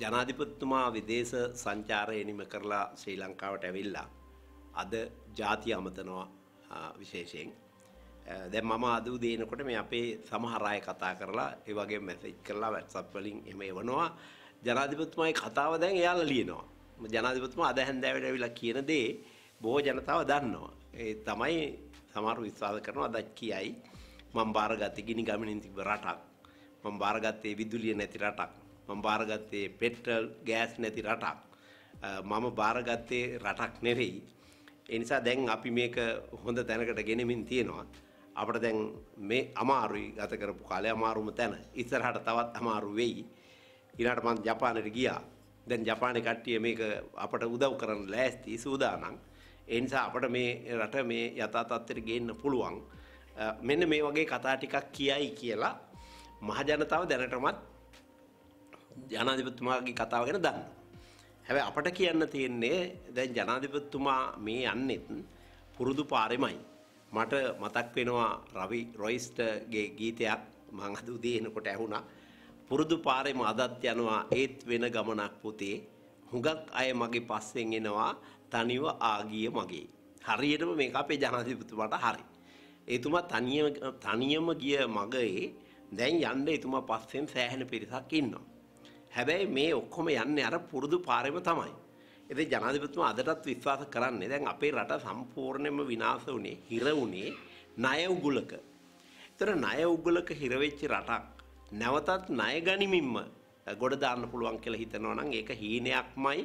ජනාධිපතිතුමා විදේශ සංචාරය එනිම කරලා ශ්‍රී ලංකාවට ඇවිල්ලා අද ජාතිය අමතනවා විශේෂයෙන් දැන් මම අද උදේ එනකොට මේ අපේ සමහර අය කතා කරලා ඒ වගේ මැසේජ් කරලා WhatsApp වලින් එහෙම එවනවා ජනාධිපතිතුමාගේ කතාව දැන් එයාලා ලියනවා ජනාධිපතිතුමා අද හැන්දෑවට ඇවිල්ලා කියන දේ බොහෝ ජනතාව දන්නවා ඒ තමයි සමහර විශ්වාස කරනවා අද කියයි මම බාරගත්තේ ගිනි ගමනින් තිබ්බ රටක් මම බාරගත්තේ විදුලිය නැති රටක් මම බාරගත්තේ පෙට්‍රල් ගෑස් නැති රටක් මම බාරගත්තේ රටක් නෙවෙයි ඒ නිසා දැන් අපි මේක හොඳ තැනකට ගෙනෙමින් තියෙනවා අපට දැන් මේ අමාරුයි ගත කරපු කාලේ අමාරුම තැන ඉස්සරහට තවත් අමාරු වෙයි ඊළඟට මම ජපානයට ගියා දැන් ජපානයේ කට්ටිය මේක අපට උදව් කරන්න ලෑස්ති සූදානම්. ඒ නිසා අපට මේ රට මේ යථා තත්ත්වයට ගේන්න පුළුවන්. මෙන්න මේ වගේ කතා ටිකක් කියයි කියලා මහජනතාව දැනටමත් ජනාධිපතිතුමාගේ කතාව ගැන දන්න. හැබැයි අපට කියන්න තියෙන්නේ දැන් ජනාධිපතිතුමා මේ යන්නෙත් පුරුදු පාරෙමයි. මට මතක් වෙනවා රවි රොයිස්ටගේ ගීතයක් මං අද උදේ එනකොට ඇහුණා. පුරුදු පාරෙම අදත් යනවා ඒත් වෙන ගමනක් පුතේ. හුඟක් අය මගේ පස්සෙන් එනවා තනිව ආගිය මගේ. හරියටම මේක අපේ ජනාධිපතිතුමාට හරි. එතුමා තනියම තනියම ගිය මගයේ දැන් යන්න එතුමා පස්සෙන් සෑහෙන පිරිසක් ඉන්නවා. හැබැයි මේ ඔක්කොම යන්නේ අර පුරුදු පාරෙම තමයි. ඉතින් ජනාධිපතිතුමා අදටත් විශ්වාස කරන්නේ දැන් අපේ රට සම්පූර්ණයෙන්ම විනාශ වුණේ, හිර වුණේ ණය උගුලක. ඒතර ණය උගුලක හිර වෙච්ච රටක් නැවතත් ණය ගනිමින්ම ගොඩ දාන්න පුළුවන් කියලා හිතනවා නම් ඒක හීනයක්මයි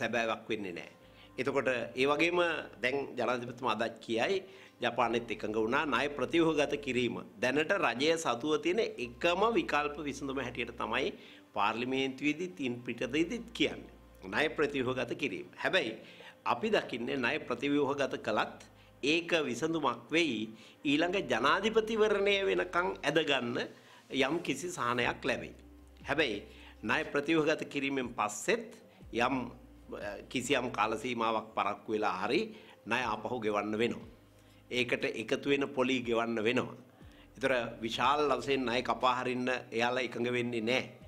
සැබෑවක් වෙන්නේ නැහැ. එතකොට ඒ වගේම දැන් ජනාධිපතිතුමා අදත් කියයි ජපානෙත් එකඟ වුණා ණය ප්‍රතිව්‍යුහගත කිරීම. දැනට රජය සතුව තියෙන එකම විකල්ප විසඳුම හැටියට තමයි පාර්ලිමේන්තුවේදී තින් පිටදීදත් කියන්නේ. ණය ප්‍රතිව්‍යුහගත කිරීම. හැබැයි අපි දකින්නේ ණය ප්‍රතිව්‍යුහගත කළත් ඒක විසඳුමක් වෙයි ඊළඟ ජනාධිපතිවරණය වෙනකන් ඇදගන්න යම් කිසි සහනයක් ලැබෙයි. හැබැයි ණය ප්‍රතිව්‍යුහගත කිරීමෙන් පස්සෙත් යම් කිසියම් කාල සීමාවක් පරක්කු වෙලා හරි ණය ආපහු ගෙවන්න වෙනවා. ඒකට එකතු වෙන පොලි ගෙවන්න වෙනවා. ඒතර විශාල ලවසෙන් ණය කපා හරින්න එයාලා එකඟ වෙන්නේ නැහැ.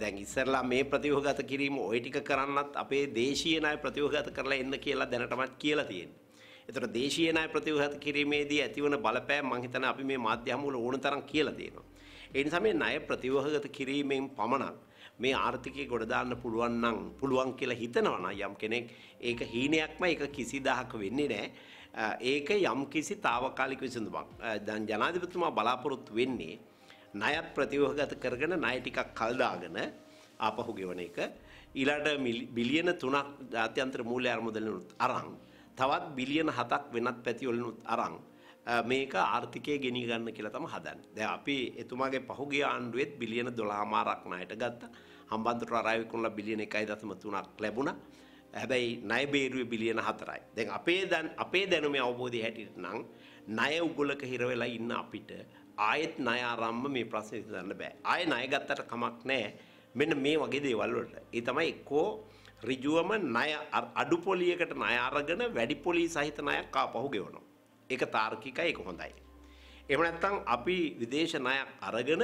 දැන් ඉස්සරලා මේ ප්‍රතිවගත කිරීම ওই ටික කරන්නත් අපේ දේශීය ණය ප්‍රතිවගත කරලා එන්න කියලා දැනටමත් කියලා තියෙනවා. ඒතර දේශීය ණය ප්‍රතිවගත කිරීමේදී ඇතිවන බලපෑම මං හිතන්නේ අපි මේ මාධ්‍ය හමුවල ඕන තරම් කියලා තියෙනවා. ඒ නිසා මේ ණය ප්‍රතිවගත කිරීමෙන් පමණක් මේ ආර්ථිකය ගොඩ දාන්න පුළුවන් නම් පුළුවන් කියලා හිතනවා නම් යම් කෙනෙක් ඒක හීනයක්ම ඒක කිසිදාහක වෙන්නේ නැහැ. ඒක යම් කිසි తాවකාලික විසඳුමක්. දැන් ජනාධිපතිතුමා බලාපොරොත්තු වෙන්නේ ණයත් ප්‍රතිවහගත කරගෙන ණය ටිකක් කල් දාගෙන ආපහු ගෙවන එක ඊළඟට බිලියන 3ක් ජාත්‍යන්තර මූල්‍ය අරමුදලිනුත් අරන් තවත් බිලියන 7ක් වෙනත් පැතිවලිනුත් අරන් මේක ආර්ථිකය ගෙනී ගන්න කියලා තමයි හදන්නේ. දැන් අපි එතුමාගේ පහුගිය ආණ්ඩුවෙත් බිලියන 12 මාරක් ණයට ගත්තා. හම්බන්තොට රාය විකුණලා බිලියන 1.3ක් ලැබුණා. හැබැයි ණය බේරුවේ බිලියන 4යි. දැන් අපේ දැන් අපේ දැනුමේ අවබෝධය හැටියට නම් ණය උගලක හිර වෙලා ඉන්න අපිට ආයෙත් ණය ආරම්භ මේ ප්‍රශ්නේ විසඳන්න බෑ. ආයෙ ණය ගත්තට කමක් නැහැ. මෙන්න මේ වගේ දේවල් වලට. ඒ තමයි එක්කෝ ඍජුවම ණය අඩු පොලියකට ණය අරගෙන වැඩි පොලී සහිත ණයක් ආපහු ගෙවනවා. ඒක තාර්කිකයි ඒක හොඳයි. එහෙම නැත්නම් අපි විදේශ ණයක් අරගෙන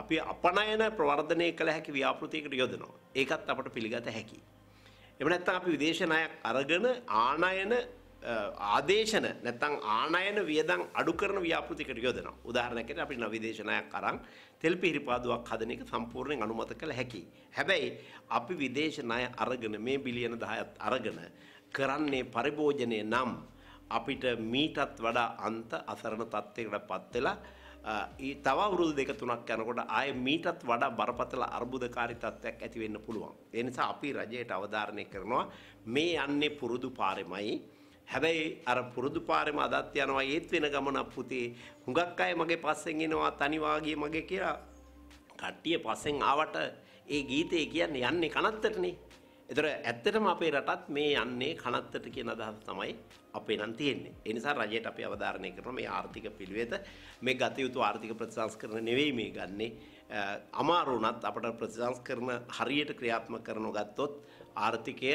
අපි අපනයන ප්‍රවර්ධනය කළ හැකි ව්‍යාපෘතියකට යොදනවා. ඒකත් අපට පිළිගත හැකියි. එහෙම නැත්නම් අපි විදේශ ණයක් අරගෙන ආනයන ආදේශන නැත්නම් ආනයන වියදම් අඩු කරන ව්‍යාපෘතිකට යොදනවා. උදාහරණයක් විදිහට අපි නවවිදේශනයක් අරන් තෙල් පිරිපාදුවක් හදන එක සම්පූර්ණයෙන් අනුමත කළ හැකියි. හැබැයි අපි විදේශ ණය අරගෙන මේ බිලියන 10ත් අරගෙන කරන්නේ පරිභෝජනය නම් අපිට මීටත් වඩා අන්ත අසරණ තත්ත්වයකට පත් වෙලා ඒ තව අවුරුදු දෙක තුනක් යනකොට ආය මීටත් වඩා බරපතල අර්බුදකාරී තත්ත්වයක් ඇති වෙන්න පුළුවන්. ඒ නිසා අපි රජයට අවධාරණය කරනවා මේ යන්නේ පුරුදු පාරෙමයි හැබැයි අර පුරුදු පාරෙම අදත් යනවා ඒත් වෙන ගමනක් පුතේ හුඟක් අය මගේ පස්සෙන් එනවා තනි වාගේ මගේ කියලා කට්ටිය පස්සෙන් ආවට ඒ ගීතේ කියන්නේ යන්නේ කනත්තටනේ එතර ඇත්තටම අපේ රටත් මේ යන්නේ කනත්තට කියන අදහස තමයි අපේ නම් තියෙන්නේ. ඒ නිසා රජයට අපි අවධාරණය කරන මේ ආර්ථික පිළිවෙත මේ ගත යුතු ආර්ථික ප්‍රතිසංස්කරණ නෙවෙයි මේ ගන්නේ. අමාරු වුණත් අපට ප්‍රතිසංස්කරණ හරියට ක්‍රියාත්මක කරනු ගත්තොත් ආර්ථිකය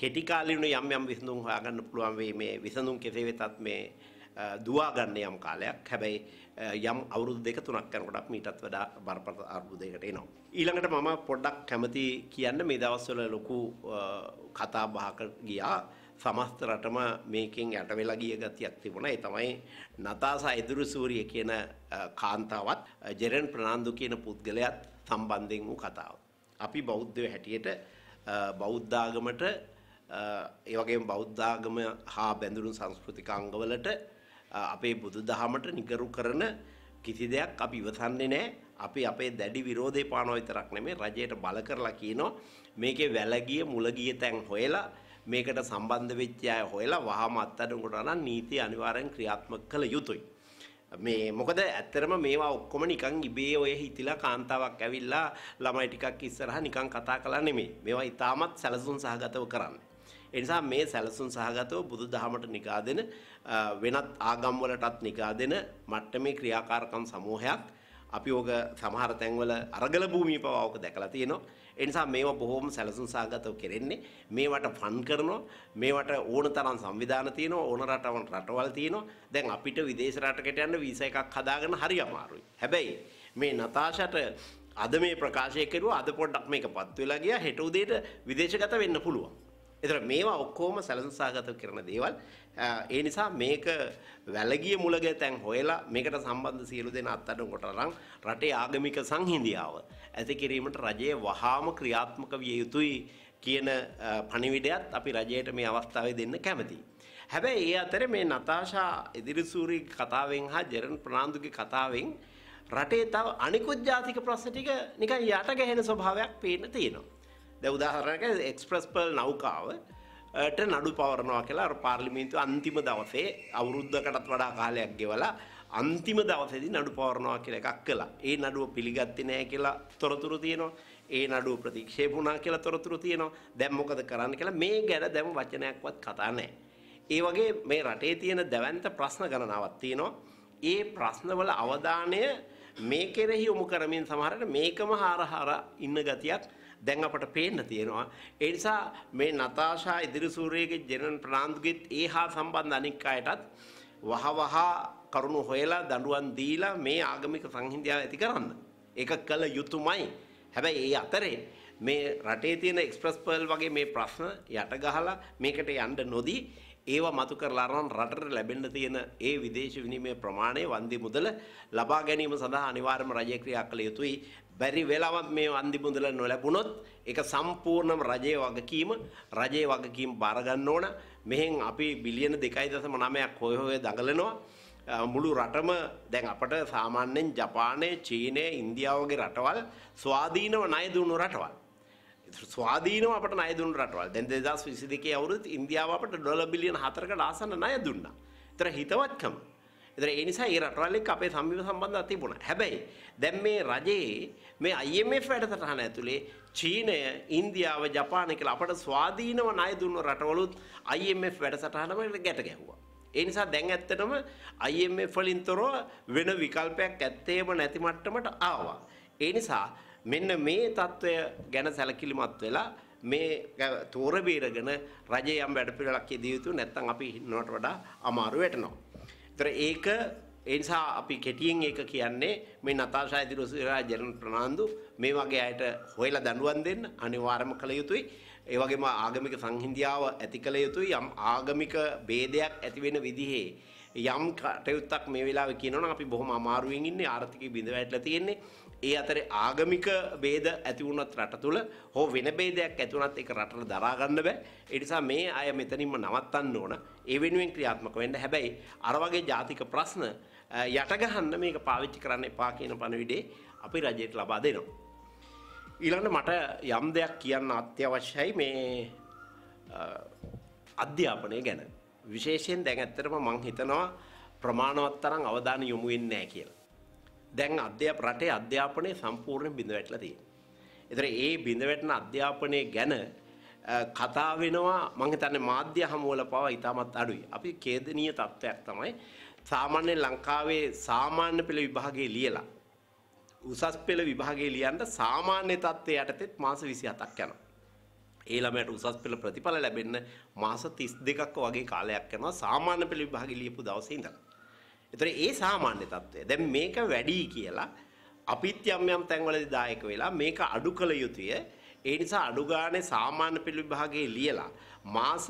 කෙටි කාලීන යම් යම් විසඳුම් හොයාගන්න පුළුවන් වෙයි මේ විසඳුම් කෙසේ වෙතත් මේ දුවා ගන්න යම් කාලයක් හැබැයි යම් අවුරුදු දෙක තුනක් යනකොට මීටත් වඩා බරපතල අර්බුදයකට එනවා. ඊළඟට මම පොඩ්ඩක් කැමති කියන්න මේ දවස්වල ලොකු කතා බහකට ගියා. සමස්ත රටම මේකෙන් යට වෙලා ගිය ගතියක් තිබුණා. ඒ තමයි නතාසා ඉදුරු සූරිය කියන කාන්තාවත් ජෙරන් ප්‍රනාන්දු කියන පුද්ගලයාත් සම්බන්ධයෙන් වූ කතාව. අපි බෞද්ධයෝ හැටියට බෞද්ධාගමට ඒ වගේම බෞද්ධාගම හා බැඳුණු සංස්කෘතිකාංගවලට අපේ බුදුදහමට නිගරු කරන කිසි දෙයක් අපි ඉවසන්නේ නැහැ. අපි අපේ දැඩි විරෝධය පානවා විතරක් නෙමෙයි රජයට බල කරලා කියනවා මේකේ වැලගිය මුලගිය තැන් හොයලා මේකට සම්බන්ධ වෙච්ච අය හොයලා වහාම අත්අඩංගුවට අරන් නීති අනිවාර්යෙන් ක්‍රියාත්මක කළ යුතුයි. මේ මොකද ඇත්තරම මේවා ඔක්කොම නිකන් ඉබේ ඔය හිතිලා කාන්තාවක් ඇවිල්ලා ළමයි ටිකක් ඉස්සරහා නිකන් කතා කළා නෙමෙයි. මේවා ඊටමත් සැලසුම් සහගතව කරන්නේ. ඒ නිසා මේ සැලසුම් සහගතව බුදුදහමට නිකා දෙන වෙනත් ආගම්වලටත් නිකා දෙන මට්ටමේ ක්‍රියාකාරකම් සමූහයක් අපි ඕක සමහර තැන්වල අරගල භූමිය පවා ඕක දැකලා තියෙනවා. ඒ නිසා මේවා බොහොම සැලසුම් සහගතව කෙරෙන්නේ. මේවට ෆන් කරනවා. මේවට ඕන තරම් සංවිධාන තියෙනවා. ඕන රටවන් රටවල් තියෙනවා. දැන් අපිට විදේශ රටකට යන්න වීසා එකක් හදාගන්න හරි අමාරුයි. හැබැයි මේ නතාෂාට අද මේ ප්‍රකාශය කෙරුවා අද පොඩ්ඩක් මේක පත් වෙලා ගියා හෙට උදේට විදේශගත වෙන්න පුළුවන්. එතන මේවා ඔක්කොම සැලසුම් සහගතව කරන දේවල්. ඒ නිසා මේක වැලගිය මුලගැතැන් හොයලා මේකට සම්බන්ධ සියලු දෙනා අත්අඩංගු කොට අරන් රටේ ආගමික සංහිඳියාව ඇති කිරීමට රජයේ වහාම ක්‍රියාත්මක විය යුතුයි කියන පණිවිඩයත් අපි රජයට මේ අවස්ථාවේ දෙන්න කැමතියි. හැබැයි ඒ අතර මේ නතාෂා ඉදිරිසූරි කතාවෙන් හා ජෙරන් ප්‍රනාන්දුගේ කතාවෙන් රටේ තව අනිකුත් ජාතික ප්‍රශ්න ටික නිකන් යට ගැහෙන ස්වභාවයක් පේන්න තියෙනවා. දැ උදාහරණක එක්ස්ප්‍රස්පල් නෞකාව ට නඩු පවරනවා කියලා පාර්ලිමේන්තු අන්තිම දවසේ අවුරුද්ධකටත් වඩා කාලයක් ගෙවලා අන්තිම දවසේදි නඩු පවරනවා කියලා එකක් කළා. ඒ නඩුව පිළිගත්තේ නැහැ කියලා තොරතුරු තියෙනවා. ඒ නඩුව ප්‍රතික්ෂේප වුණා කියලා තොරතුරු තියෙනවා. දැන් මොකද කරන්න කියලා මේ ගැන දැන් වචනයක්වත් කතා නැහැ. ඒ වගේ මේ රටේ තියෙන දැවැන්ත ප්‍රශ්න ගණනාවක් තියෙනවා. ඒ ප්‍රශ්නවල අවධානය මේ කෙරෙහි යොමු කරමින් සමහරට මේකම හරහා ඉන්න ගතියක් දැන් අපට පේන්න තියෙනවා. ඒ නිසා මේ නතාෂා ඉදිරිසූරියගේ ජෙනන් ප්‍රනාන්දුගෙත් ඒ හා සම්බන්ධ අනික් අයටත් වහවහ කරුණු හොයලා දඬුවම් දීලා මේ ආගමික සංහිඳියාව ඇති කරන්න. ඒක කළ යුතුයමයි. හැබැයි ඒ අතරේ මේ රටේ තියෙන එක්ස්ප්‍රස් පර්ල් වගේ මේ ප්‍රශ්න යට ගහලා මේකට යන්න නොදී ඒවා මතු කරලා අරන් රටට ලැබෙන්න තියෙන ඒ විදේශ විනිමය ප්‍රමාණය වන්දි මුදල ලබා ගැනීම සඳහා අනිවාර්යම රජය ක්‍රියා කළ යුතුයි. බැරි වෙලාවත් මේ අන්දි මුදල නොලැබුණොත් ඒක සම්පූර්ණම රජයේ වගකීම රජයේ වගකීම් බාර ගන්න ඕන මෙහෙන් අපි බිලියන 2.9ක් හොය හොය දඟලනවා මුළු රටම දැන් අපට සාමාන්‍යයෙන් ජපානය චීනය ඉන්දියාවගේ රටවල් ස්වාධීනව නයදුණු රටවල්. ස්වාධීනව අපට නයදුන් රටවල් දැන් දෙදස් විසි දෙකේ අවුරුත් ඉන්දියාව අපට ඩොල බිලියන හතරකට ආසන්න නය දුන්නා. තර හිතවත්කම ඒතර ඒ නිසා ඒ රටවල් එක්ක අපේ සම්බන්ධ සම්බන්ධතාව තිබුණා. හැබැයි දැන් මේ රජයේ මේ IMF වැඩසටහන ඇතුලේ චීනය, ඉන්දියාව, ජපාන කියලා අපට ස්වාධීනව ණය දුන්න රටවලුත් IMF වැඩසටහනම ගැට ගැහුවා. ඒ නිසා දැන් ඇත්තටම IMF වලින්තරෝ වෙන විකල්පයක් ඇත්තේම නැති මට්ටමට ආවා. ඒ නිසා මෙන්න මේ తত্ত্বය ගැන සැලකිලිමත් වෙලා මේ තෝරබීරගෙන රජයම් වැඩ පිළිලක් යෙදිය යුතු නැත්නම් අපි ඉන්නවට වඩා අමාරු වෙටනවා. ඒතර ඒක ඒ නිසා අපි කෙටියෙන් ඒක කියන්නේ මේ නතාෂා ඉදිරිසේරා ජනරල් ප්‍රනාන්දු මේ වගේ අයට හොයලා දඬුවම් දෙන්න අනිවාර්යම කළ යුතුයි. ඒ වගේම ආගමික සංහිඳියාව ඇති කළ යුතුයි. යම් ආගමික ભેදයක් ඇති වෙන විදිහේ යම් කටයුත්තක් මේ වෙලාවේ කියනවනම් අපි බොහොම අමාරුවෙන් ඉන්නේ ආර්ථිකය බිඳ වැටලා තියෙන්නේ. ඒ අතරේ ආගමික බේද ඇති වුණත් රට තුල හෝ වෙන බේදයක් ඇති වුණත් ඒක රටට දරා ගන්න බෑ. ඒ නිසා මේ අය මෙතනින්ම නවත්තන්න ඕන. ඒ වෙනුවෙන් ක්‍රියාත්මක වෙන්න. හැබැයි අර වගේ ජාතික ප්‍රශ්න යට ගහන්න මේක පාවිච්චි කරන්න එපා කියන පණිවිඩේ අපි රජයට ලබා දෙනවා. ඊළඟට මට යම් දෙයක් කියන්න අත්‍යවශ්‍යයි මේ අධ්‍යාපනය ගැන. විශේෂයෙන් දැන් ඇත්තටම මං හිතනවා ප්‍රමාණවත් තරම් අවධානය යොමු වෙන්නේ නැහැ කියලා. දැන් අධ්‍යාප රටේ අධ්‍යාපනය සම්පූර්ණයෙන් බිඳ වැටලා තියෙනවා. ඒතර ඒ බිඳ වැටෙන අධ්‍යාපනය ගැන කතා වෙනවා මං හිතන්නේ මාධ්‍ය හමුවල පවා ඉතාමත් අඩුයි. අපි ඛේදනීය තත්ත්වයක් තමයි සාමාන්‍ය ලංකාවේ සාමාන්‍ය පෙළ විභාගයේ ලියලා උසස් පෙළ විභාගයේ ලියන්න සාමාන්‍ය තත්ත්වයේ යටතේත් මාස 27ක් යනවා. ඒ ළමයට උසස් පෙළ ප්‍රතිඵල ලැබෙන්න මාස 32ක් වගේ කාලයක් යනවා සාමාන්‍ය පෙළ විභාගයේ ලියපු දවසේ ඉඳලා. ඒතර ඒ සාමාන්‍ය తত্ত্বය. දැන් මේක වැඩි කියලා අපිත් යම් යම් තැන්වලදී දායක වෙලා මේක අඩු කළ යුතුය. ඒ නිසා අඩු ගානේ සාමාන්‍ය පෙළ විභාගයේ ලියලා මාස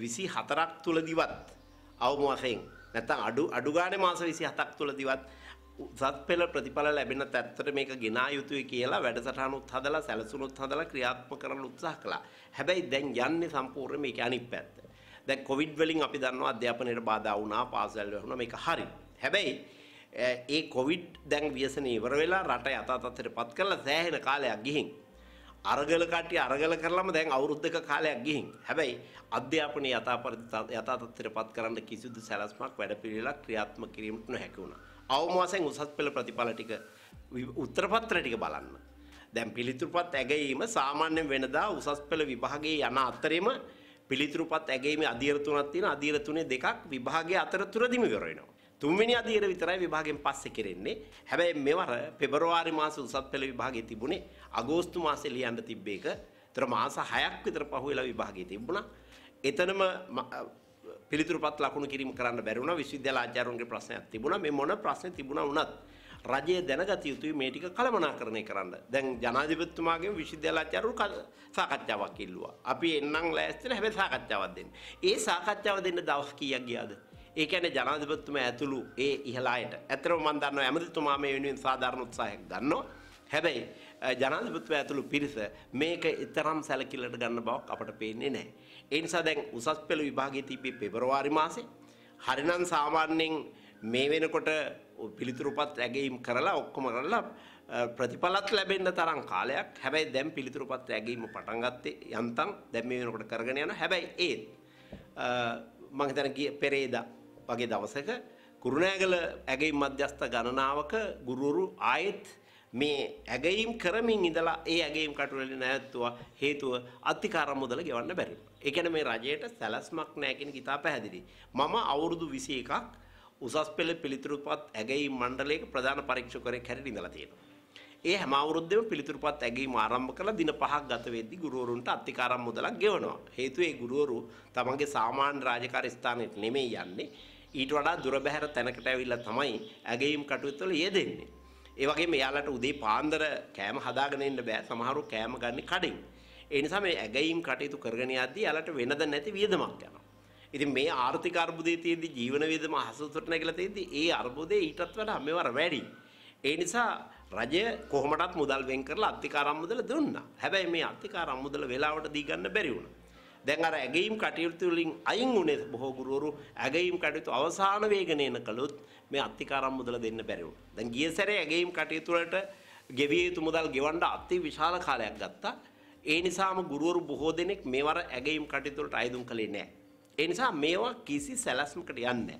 24ක් තුලදිවත් අවම වශයෙන් නැත්නම් අඩු අඩු ගානේ මාස 27ක් තුලදිවත් උසස් පෙළ ප්‍රතිඵල ලැබෙන තත්ත්වයට මේක ගෙනා යුතුයි කියලා වැඩසටහනුත් හදලා සැලසුනුත් හදලා ක්‍රියාත්මක කරන්න උත්සාහ කළා. හැබැයි දැන් යන්නේ සම්පූර්ණ මේක අනිත් පැත්ත. දැන් කොවිඩ් වලින් අපි දන්නවා අධ්‍යාපනයට බාධා වුණා පාසල් වුණා මේක හරි. හැබැයි ඒ කොවිඩ් දැන් ව්‍යසනය ඉවර වෙලා රට යථාතත්ත්වයටපත් කරලා සෑහෙන කාලයක් ගිහින් අරගල කට්ටිය අරගල කරලම දැන් අවුරුද්දක කාලයක් ගිහින්. හැබැයි අධ්‍යාපනය යථාතත්ත්වයටපත් කරන්න කිසිදු සැලැස්මක් වැඩපිළිවෙලක් ක්‍රියාත්මක කිරීමට නොහැකි වුණා. අවම වශයෙන් උසස් පෙළ ප්‍රතිඵල ටික උත්තරපත්‍ර ටික බලන්න. දැන් පිළිතුරුපත් ඇගීම සාමාන්‍යයෙන් වෙනදා උසස් පෙළ විභාගයේ යන අතරෙම පිළිතුරුපත් ඇගීමේ අධීර තුනක් තියෙනවා. අධීර තුනේ දෙකක් විභාගයේ අතරතුරදිම ඉවර වෙනවා. තුන්වෙනි අධීර විතරයි විභාගයෙන් පස්සේ කෙරෙන්නේ. හැබැයි මෙවර පෙබරවාරි මාසේ උසස් පෙළ විභාගයේ තිබුණේ අගෝස්තු මාසේ ලියන්න තිබ්බේක. ඒතර මාස 6ක් විතර පහුවෙලා විභාගයේ තිබුණා. එතනම පිළිතුරුපත් ලකුණු කිරීම කරන්න බැරි වුණා. විශ්වවිද්‍යාල ආචාර්යවරුන්ගේ ප්‍රශ්නයක් තිබුණා. මේ මොන ප්‍රශ්නේ තිබුණා වුණත් රජය දැනගත යුතුයි මේ ටික කළමනාකරණය කරන්න. දැන් ජනාධිපතිතුමාගෙන් විශ්වවිද්‍යාලාචාර්යවරු සාකච්ඡාවක් ඉල්ලුවා. අපි එන්නම් ලෑස්තිලා හැබැයි සාකච්ඡාවක් දෙන්න. ඒ සාකච්ඡාව දෙන්න දවස් කීයක් ගියාද? ඒ කියන්නේ ජනාධිපතිතුමා ඇතුළු ඒ ඉහළ අයට. ඇත්තටම මම දන්නවා ඇමතිතුමා මේ වෙනුවෙන් සාධාරණ උත්සාහයක් ගන්නවා. හැබැයි ජනාධිපතිතුමා ඇතුළු පිරිස මේක තරම් සැලකිල්ලට ගන්න බවක් අපට පේන්නේ නැහැ. ඒ නිසා දැන් උසස් පෙළ විභාගයේ තිබ්බේ පෙබරවාරි මාසේ. හරිනම් සාමාන්‍යයෙන් මේ වෙනකොට පිළිතුරුපත් ඇගීම් කරලා ඔක්කොම කරලා ප්‍රතිඵලත් ලැබෙන්න තරම් කාලයක් හැබැයි දැන් පිළිතුරුපත් ඇගීම පටන් ගත්තේ යන්තම් දැන් මේ වෙනකොට කරගෙන යනවා හැබැයි ඒත් මම හිතන ගිය පෙරේදා වගේ දවසක කුරුණෑගල ඇගීම් මධ්‍යස්ථ ගණනාවක ගුරුවරු ආයෙත් මේ ඇගීම් කරමින් ඉඳලා ඒ ඇගීම් කටුවලින් නැවැත්තුවා හේතුව අතිකාර මුදල ගෙවන්න බැරි. ඒ කියන්නේ මේ රජයට සැලැස්මක් නැහැ කියන කිතා පැහැදිලි. මම අවුරුදු 21ක් උසස් පෙළ පිළිතුරුපත් ඇගැයීම් මණ්ඩලයක ප්‍රධාන පරීක්ෂකවරයෙක් හැටියට ඉඳලා තියෙනවා. ඒ හැම අවුරුද්දෙම පිළිතුරුපත් ඇගීම ආරම්භ කරලා දින පහක් ගත වෙද්දී ගුරුවරුන්ට අත්තිකාරම් මුදලක් ගෙවනවා. හේතුව ඒ ගුරුවරු තමන්ගේ සාමාන්‍ය රාජකාරී ස්ථානයට නෙමෙයි යන්නේ. ඊට වඩා දුර බැහැර තැනකට ඇවිල්ලා තමයි ඇගීම් කටයුතුවල යෙදෙන්නේ. ඒ වගේම යාළට උදේ පාන්දර කෑම හදාගෙන ඉන්න බෑ. සමහරු කෑම ගන්න කඩින්. ඒ නිසා මේ ඇගීම් කටයුතු කරගෙන යද්දී යාළට වෙනද නැති වියදමක් යනවා. ඉතින් මේ ආර්ථික අර්බුදයේ තියෙද්දි ජීවන වේදම හසුතුට නැගලා තියෙද්දි ඒ අර්බුදේ ඊටත් වඩා මෙවර වැඩි. ඒ නිසා රජය කොහොමටත් මුදල් වෙන් කරලා අත්තිකාරම් මුදල දුන්නා. හැබැයි මේ අත්තිකාරම් මුදල වෙලාවට දී ගන්න බැරි වුණා. දැන් අර ඇගීම් කටයුතු වලින් අයින් උනේ බොහෝ ගුරුවරු ඇගීම් කටයුතු අවසාන වේගනේන කළොත් මේ අත්තිකාරම් මුදල දෙන්න බැරි වුණා. දැන් ගිය සැරේ ඇගීම් කටයුතු වලට ගෙවිය යුතු මුදල් ගෙවන්න අති විශාල කාලයක් ගත්තා. ඒ නිසාම ගුරුවරු බොහෝ දෙනෙක් මේවර ඇගීම් කටයුතු වලට අයදුම් කළේ නැහැ. ඒ නිසා මේවා කිසි සැලැස්මකට යන්නේ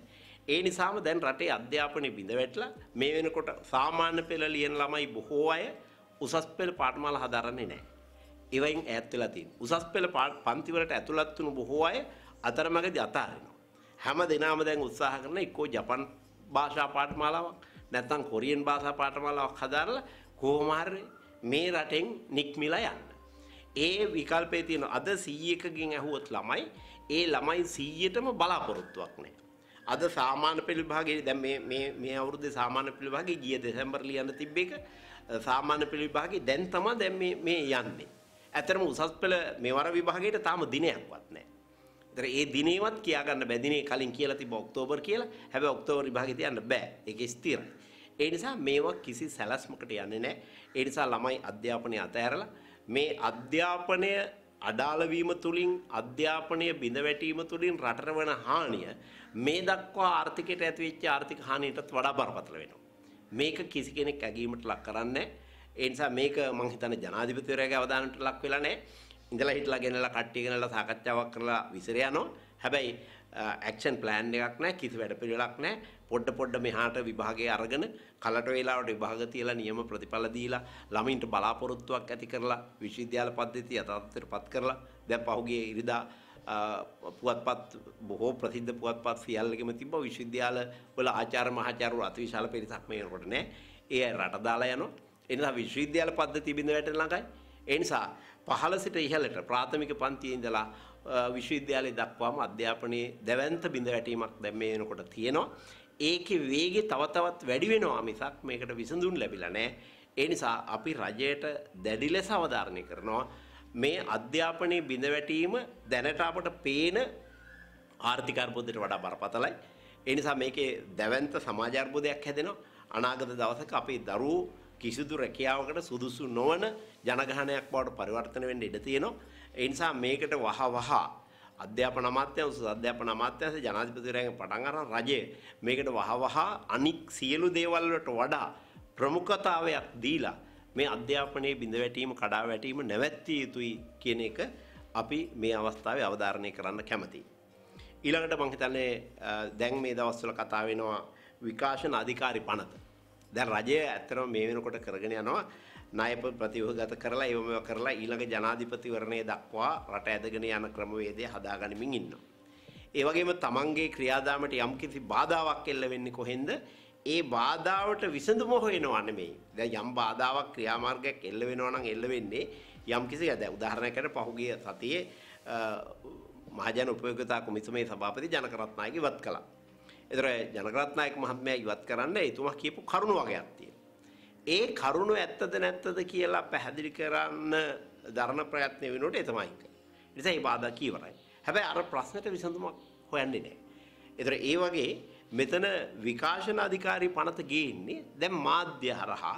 ඒ නිසාම දැන් රටේ අධ්‍යාපනය බිඳ වැටලා මේ වෙනකොට සාමාන්‍ය පෙළ ලියන ළමයි බොහෝ අය උසස් පෙළ පාඨමාලා හදාරන්නේ නැහැ. ඒවයින් ඈත් වෙලා තියෙන. උසස් පෙළ පන්ති වලට ඇතුළත් වුණු බොහෝ අය අතරමඟදී අතාරිනවා. හැම දිනම දැන් උත්සාහ කරන එක්කෝ ජපන් භාෂා පාඨමාලාවක් නැත්නම් කොරියන් භාෂා පාඨමාලාවක් හදාරලා කොහොම හරි මේ රටෙන් නික්මිලා යන්න. ඒ විකල්පේ තියෙන අද 100කකින් ඇහුවොත් ළමයි ඒ ළමයි 100ටම බලාපොරොත්තුවක් නැහැ. අද සාමාන්‍ය පෙළ විභාගයේ දැන් මේ මේ මේ අවුරුද්දේ සාමාන්‍ය පෙළ විභාගයේ ගිය දෙසැම්බර් ලියන්න තිබ්බ එක සාමාන්‍ය පෙළ විභාගයේ දැන් තමයි දැන් මේ මේ යන්නේ. ඇත්තටම උසස් පෙළ මෙවර විභාගයට තාම දිනයක්වත් නැහැ. ඒතර ඒ දිනේවත් කියා ගන්න බැ දිනේ කලින් කියලා තිබ්බ ඔක්තෝබර් කියලා. හැබැයි ඔක්තෝබර් විභාගේ තියන්න බෑ. ඒක ස්ථිරයි. ඒ නිසා මේවා කිසි සැලැස්මකට යන්නේ නැහැ. ඒ නිසා ළමයි අධ්‍යාපනය අතහැරලා මේ අධ්‍යාපනය අඩාල වීම තුලින් අධ්‍යාපනය බිඳ වැටීම තුලින් රටට වන හානිය මේ දක්වා ආර්ථිකයට ඇතිවෙච්ච ආර්ථික හානියටත් වඩා බරපතල වෙනවා. මේක කිසි කෙනෙක් ඇගීමට ලක් කරන්නේ ඒ නිසා මේක මම හිතන්නේ ජනාධිපතිවරයාගේ අවධානයට ලක් වෙලා නැහැ. ඉඳලා හිටලා ගෙනලා කට්ටිය ගෙනලා සාකච්ඡාවක් කරලා විසිර යනවා. හැබැයි ඇක්ෂන් ප්ලෑන් එකක් නැහැ කිසි වැඩපිළිවෙලක් නැහැ පොඩ පොඩ මෙහාට විභාගයේ අරගෙන කලට වේලාවට විභාග තියලා නියම ප්‍රතිඵල දීලා ළමයින්ට බලාපොරොත්තුවක් ඇති කරලා විශ්වවිද්‍යාල පද්ධතිය යථාර්ථයටපත් කරලා දැන් පහුගිය ඉරිදා පුවත්පත් බොහෝ ප්‍රසිද්ධ පුවත්පත් සියල්ලකම තිබ්බ විශ්වවිද්‍යාල වල ආචාර්ය මහාචාර්යවරු අතිවිශාල පිරිසක් මේ වෙනකොට නැහැ. ඒ රට දාලා යනවා. ඒ නිසා විශ්වවිද්‍යාල පද්ධතිය බිඳ වැටෙන ළඟයි. ඒ නිසා පහළ සිට ඉහළට ප්‍රාථමික පන්තියේ ඉඳලා විශ්වවිද්‍යාලය දක්වාම අධ්‍යාපනයේ දැවැන්ත බිඳ වැටීමක් දැන් මේ වෙනකොට තියෙනවා. ඒකේ වේගය තව තවත් වැඩි වෙනවා මිසක් මේකට විසඳුම් ලැබිලා නැහැ. ඒ නිසා අපි රජයට දැඩි ලෙස අවධාරණය කරනවා මේ අධ්‍යාපනයේ බිඳ වැටීම දැනට අපට පේන ආර්ථික අර්බුදයට වඩා බරපතලයි. ඒ නිසා මේකේ දැවැන්ත සමාජ අර්බුදයක් හැදෙනවා. අනාගත දවසක අපේ දරුවෝ කිසිදු රැකියාවකට සුදුසු නොවන ජනගහනයක් බවට පරිවර්තන වෙන්න ඉඩ තියෙනවා. ඒ නිසා මේකට වහ වහ අධ්‍යාපන අමාත්‍ය උසස් අධ්‍යාපන අමාත්‍යංශ ජනාධිපතිවරයාගෙන් පටන් අරන් රජය මේකට වහවහ අනික් සියලු දේවල් වලට වඩා ප්‍රමුඛතාවයක් දීලා මේ අධ්‍යාපනයේ බිඳ වැටීම කඩා වැටීම නැවැත්විය යුතුයි කියන එක අපි මේ අවස්ථාවේ අවධාරණය කරන්න කැමතියි. ඊළඟට මම හිතන්නේ දැන් මේ දවස්වල කතා වෙනවා විකාශන අධිකාරි පනත. දැන් රජය ඇත්තටම මේ වෙනකොට කරගෙන යනවා ණය ප්‍රතිවහගත කරලා ඒව මේවා කරලා ඊළඟ ජනාධිපතිවරණය දක්වා රට ඇදගෙන යන ක්‍රමවේදය හදාගනිමින් ඉන්නවා. ඒ වගේම තමන්ගේ ක්‍රියාදාමයට යම්කිසි බාධාවක් එල්ල වෙන්නේ කොහෙන්ද? ඒ බාධාවට විසඳුම හොයනවා නෙමෙයි. දැන් යම් බාධාවක් ක්‍රියාමාර්ගයක් එල්ල වෙනවා නම් එල්ල වෙන්නේ යම්කිසි දැන් උදාහරණයකට පහුගිය සතියේ මහජන උපයෝගතා කොමිසමේ සභාපති ජනකරත්නායක ඉවත් කළා. ඒතර ජනකරත්නායක මහත්මයා ඉවත් කරන්න එතුමා කියපු කරුණු වගේක් තියෙනවා. ඒ කරුණු ඇත්තද නැත්තද කියලා පැහැදිලි කරන්න දරණ ප්‍රයත්න වෙනකොට ඒ තමයි කරන්නේ. ඒ නිසා මේ බාධා කීවරයි. හැබැයි අර ප්‍රශ්නෙට විසඳුමක් හොයන්නේ නැහැ. ඒතර ඒ වගේ මෙතන විකාශන අධිකාරී පනත ගේන්නේ දැන් මාධ්‍ය හරහා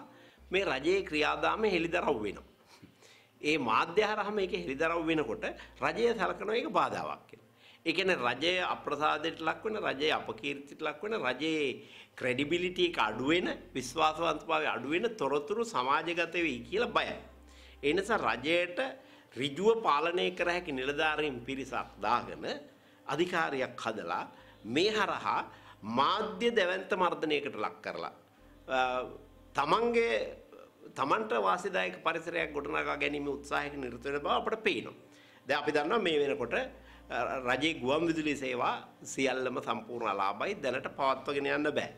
මේ රජයේ ක්‍රියාදාමය හෙළිදරව් වෙනවා. ඒ මාධ්‍ය හරහා මේක හෙළිදරව් වෙනකොට රජය සලකන එක බාධාවක් කියලා. ඒ කියන්නේ රජය අප්‍රසාදයට ලක් වෙන රජය අපකීර්තියට ලක් වෙන රජයේ ක්‍රෙඩිබිලිටි එක අඩු වෙන විශ්වාසවන්තභාවය අඩු වෙන තොරතුරු සමාජගත වෙයි කියලා බයයි. ඒ නිසා රජයට ඍජුව පාලනය කර හැකි නිලධාරීන් පිරිසක් දාගෙන අධිකාරියක් හදලා මේ හරහා මාධ්‍ය දැවැන්ත මර්ධනයකට ලක් කරලා තමන්ගේ තමන්ට වාසිදායක පරිසරයක් ගොඩනගා ගැනීම උත්සාහයක නිරත වෙන බව අපට පේනවා. දැන් අපි දන්නවා මේ වෙනකොට රජයේ ගුවන් විදුලි සේවා සියල්ලම සම්පූර්ණ ලාභයි දැනට පවත්වගෙන යන්න බෑ.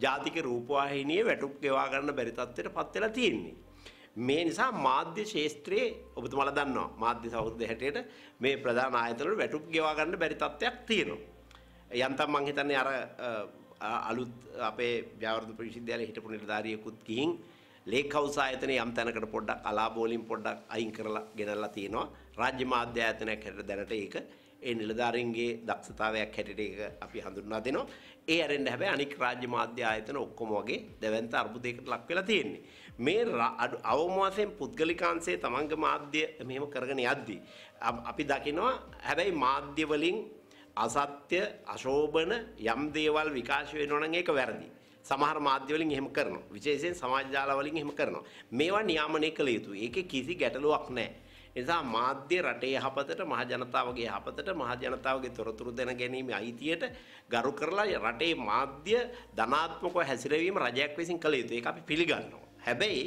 ජාතික රූපවාහිනියේ වැටුප් ගෙවා ගන්න බැරි තත්ත්වයටපත් වෙලා තියෙන්නේ. මේ නිසා මාධ්‍ය ශාස්ත්‍රයේ ඔබතුමාලා දන්නවා මාධ්‍ය සෞහෘද හැටියට මේ ප්‍රධාන ආයතනවල වැටුප් ගෙවා ගන්න බැරි තත්ත්වයක් තියෙනවා. යන්තම් මං හිතන්නේ අර අලුත් අපේ ව්‍යවර්ධන විශ්වවිද්‍යාලයේ හිටපු නිලධාරියෙකුත් ගිහින් ලේක් හවුස් ආයතනයේ යම් තැනකට පොඩ්ඩක් අලාබෝලින් පොඩ්ඩක් අයින් කරලා ගෙනල්ලා තියෙනවා රාජ්‍ය මාධ්‍ය ආයතනයක් හැටියට දැනට ඒක ඒ නිලධාරීන්ගේ දක්ෂතාවයක් හැටියට ඒක අපි හඳුන්වා දෙනවා. ඒ ඇරෙන්න හැබැයි අනික් රාජ්‍ය මාධ්‍ය ආයතන ඔක්කොම වගේ දැවැන්ත අර්බුදයකට ලක් වෙලා තියෙන්නේ. මේ අවම වශයෙන් පුද්ගලිකාංශයේ තමන්ගේ මාධ්‍ය මෙහෙම කරගෙන යද්දී අපි දකිනවා හැබැයි මාධ්‍ය වලින් අසත්‍ය අශෝභන යම් දේවල් විකාශ වෙනවා නම් ඒක වැරදි. සමහර මාධ්‍ය වලින් එහෙම කරනවා. විශේෂයෙන් සමාජ ජාල වලින් එහෙම කරනවා. මේවා නියාමනය කළ යුතුයි. ඒකේ කිසි ගැටලුවක් නැහැ. එසා මාධ්‍ය රටේ යහපතට මහ ජනතාවගේ යහපතට මහ ජනතාවගේ තොරතුරු දෙන ගැනීම අයිතියට ගරු කරලා රටේ මාධ්‍ය ධනාත්මකව හැසිරවීම රජයක් විසින් කළ යුතුයි. ඒක අපි පිළිගන්නවා. හැබැයි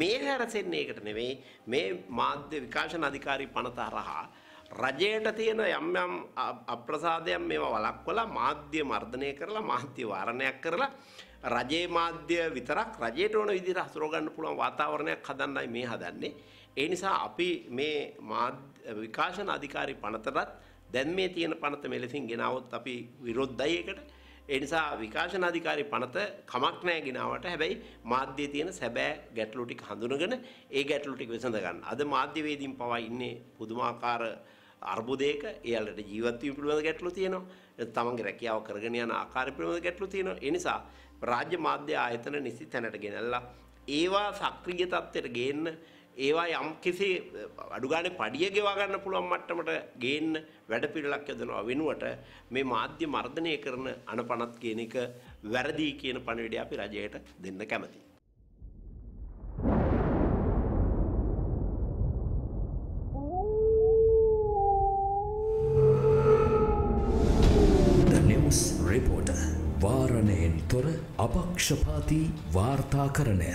මේ හැරසෙන්නේ ඒකට නෙවෙයි මේ මාධ්‍ය විකාශන අධිකාරී පනත හරහා රජයට තියෙන යම් යම් අප්‍රසාදයන් මේවා වළක්වලා මාධ්‍ය මර්ධනය කරලා මාධ්‍ය වාරණයක් කරලා රජයේ මාධ්‍ය විතරක් රජයට ඕන විදිහට හසුරව ගන්න පුළුවන් වාතාවරණයක් හදන්නයි මේ හදන්නේ. ඒ නිසා අපි මේ විකාශන අධිකාරී පනතටත් දැන් මේ තියෙන පනත මෙලෙසින් ගෙනාවොත් අපි විරුද්ධයි ඒකට. ඒ නිසා විකාශන අධිකාරී පනත කමක් නැහැ ගෙනාවට හැබැයි මාධ්‍යයේ තියෙන සැබෑ ගැටලු ටික හඳුනගෙන ඒ ගැටලු ටික විසඳ ගන්න. අද මාධ්‍යවේදීන් පවා ඉන්නේ පුදුමාකාර අර්බුදයක එයාලට ජීවත් වීම පිළිබඳ ගැටලු තියෙනවා. තමන්ගේ රැකියාව කරගෙන යන ආකාරය පිළිබඳ ගැටලු තියෙනවා. ඒ නිසා රාජ්‍ය මාධ්‍ය ආයතන නිසි තැනට ගෙනල්ලා ඒවා සක්‍රීය තත්ත්වයට ගේන්න ඒවා යම් කිසි අඩු ගානේ පඩිය ගෙවා ගන්න පුළුවන් මට්ටමට ගේන්න වැඩ පිළිලක් යදනවා වෙනුවට මේ මාධ්‍ය මර්ධනය කරන අනපනත් කියන එක වැරදි කියන පණිවිඩය අපි රජයට දෙන්න කැමතියි. වාරණයෙන් තොර අපක්ෂපාති වාර්තාකරණය